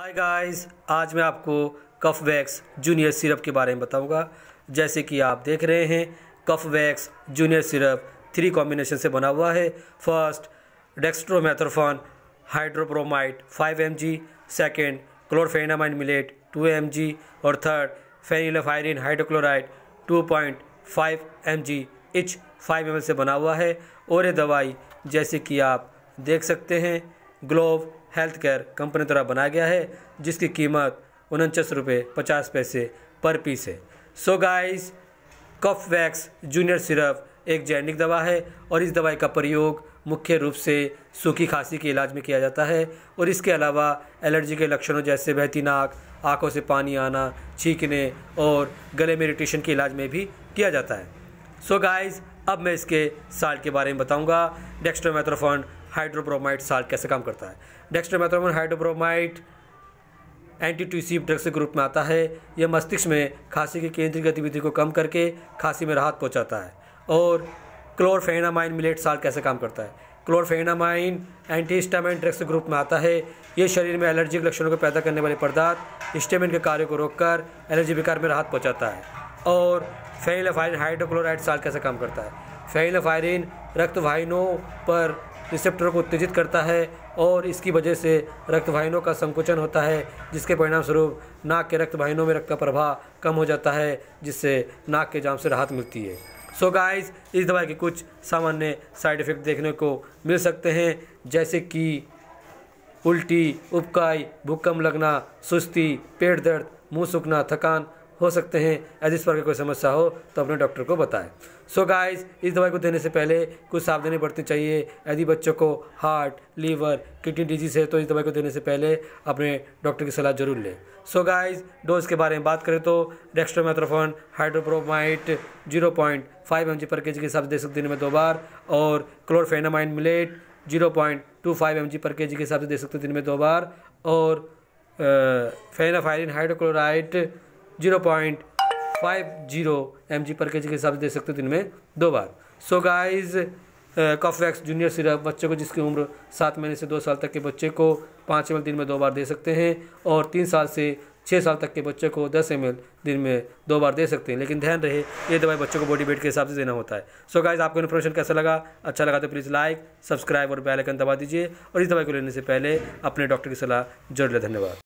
hi guys आज मैं आपको कफ वैक्स जूनियर सिरप के बारे में बताऊंगा जैसे कि आप देख रहे हैं Cofwax junior syrup three combination से बना हुआ है first dextromethorphan hydrobromide 5 M G second chlorpheniramine maleate 2 M G और third phenylephrine hydrochloride 2.5 M G each five M से बना हुआ है और ये दवाई जैसे कि आप देख सकते हैं ग्लोव हेल्थ केयर कंपनी द्वारा बनाया गया है जिसकी कीमत उनचास रुपये पचास पैसे पर पीस है so guys Cofwax junior syrup एक जैनिक दवा है और इस दवाई का प्रयोग मुख्य रूप से सूखी खांसी के इलाज में किया जाता है और इसके अलावा एलर्जी के लक्षणों जैसे बहती नाक आँखों से पानी आना छींकने और गले में इरिटेशन के इलाज में भी किया जाता है सो so गाइस अब मैं इसके साल्ट के बारे में बताऊंगा डेक्स्ट्रोमेथ्रोफॉन हाइड्रोब्रोमाइड साल्ट कैसे काम करता है dextromethorphan hydrobromide antitussive drugs group में आता है यह मस्तिष्क में खांसी की केंद्रीय गतिविधि को कम करके खांसी में राहत पहुंचाता है और क्लोरफेनामाइन मिलेट साल कैसे काम करता है chlorpheniramine antihistamine drugs group में आता है ये शरीर में एलर्जिक लक्षणों को पैदा करने वाले पदार्थ हिस्टामिन के कार्य को रोककर एलर्जी विकार में राहत पहुँचाता है और फेनिलफायरिन हाइड्रोक्लोराइड साल कैसे काम करता है फेनिलफायरिन रक्तवाहिनों पर रिसेप्टर को उत्तेजित करता है और इसकी वजह से रक्तवाहिनों का संकुचन होता है जिसके परिणामस्वरूप नाक के रक्तवाहिनों में रक्त का प्रभाव कम हो जाता है जिससे नाक के जाम से राहत मिलती है सो so गाइस इस दवाई के कुछ सामान्य साइड इफ़ेक्ट देखने को मिल सकते हैं जैसे कि उल्टी उपकाई भूकम लगना सुस्ती पेट दर्द मुंह सूखना थकान हो सकते हैं यदि इस प्रकार कोई समस्या हो तो अपने डॉक्टर को बताएं सो so गाइस इस दवाई को देने से पहले कुछ सावधानी बरतनी चाहिए यदि बच्चों को हार्ट लीवर किडनी डिजीज है तो इस दवाई को देने से पहले अपने डॉक्टर की सलाह जरूर लें सो गाइस डोज के बारे में बात करें तो dextromethorphan hydrobromide zero point five M G per K जी के हिसाब से दे सकते दिन में दो बार और chlorpheniramine maleate zero point two five M G per K जी के हिसाब से दे सकते दिन में दो बार और phenylephrine hydrochloride zero point five zero M G per K जी के हिसाब से दे सकते हो दिन में दो बार so guys Cofwax junior syrup बच्चों को जिसकी उम्र सात महीने से दो साल तक के बच्चे को पाँच एम दिन में दो बार दे सकते हैं और तीन साल से छः साल तक के बच्चे को दस एम दिन में दो बार दे सकते हैं लेकिन ध्यान रहे ये दवाई बच्चों को बॉडी वेट के हिसाब से देना होता है सो so गाइज आपको इन्फॉर्मेशन कैसा लगा अच्छा लगा तो प्लीज़ लाइक सब्सक्राइब और बेल आइकन दबा दीजिए और इस दवाई को लेने से पहले अपने डॉक्टर की सलाह जरूर लें धन्यवाद